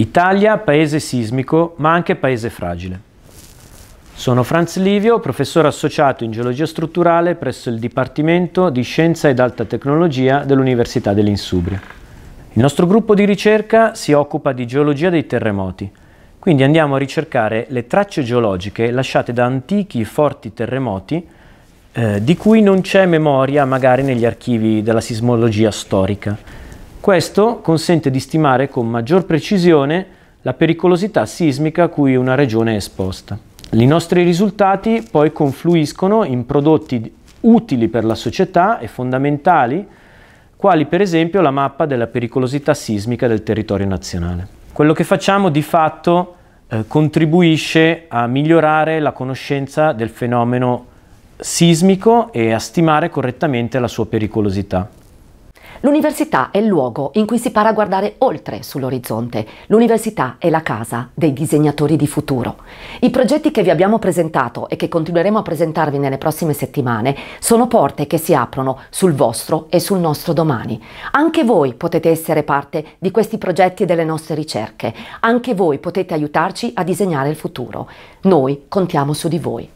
Italia, paese sismico, ma anche paese fragile. Sono Franz Livio, professore associato in geologia strutturale presso il Dipartimento di Scienza ed Alta Tecnologia dell'Università dell'Insubria. Il nostro gruppo di ricerca si occupa di geologia dei terremoti, quindi andiamo a ricercare le tracce geologiche lasciate da antichi forti terremoti eh, di cui non c'è memoria magari negli archivi della sismologia storica. Questo consente di stimare con maggior precisione la pericolosità sismica a cui una regione è esposta. I nostri risultati poi confluiscono in prodotti utili per la società e fondamentali, quali per esempio la mappa della pericolosità sismica del territorio nazionale. Quello che facciamo di fatto eh, contribuisce a migliorare la conoscenza del fenomeno sismico e a stimare correttamente la sua pericolosità. L'università è il luogo in cui si para a guardare oltre sull'orizzonte. L'università è la casa dei disegnatori di futuro. I progetti che vi abbiamo presentato e che continueremo a presentarvi nelle prossime settimane sono porte che si aprono sul vostro e sul nostro domani. Anche voi potete essere parte di questi progetti e delle nostre ricerche. Anche voi potete aiutarci a disegnare il futuro. Noi contiamo su di voi.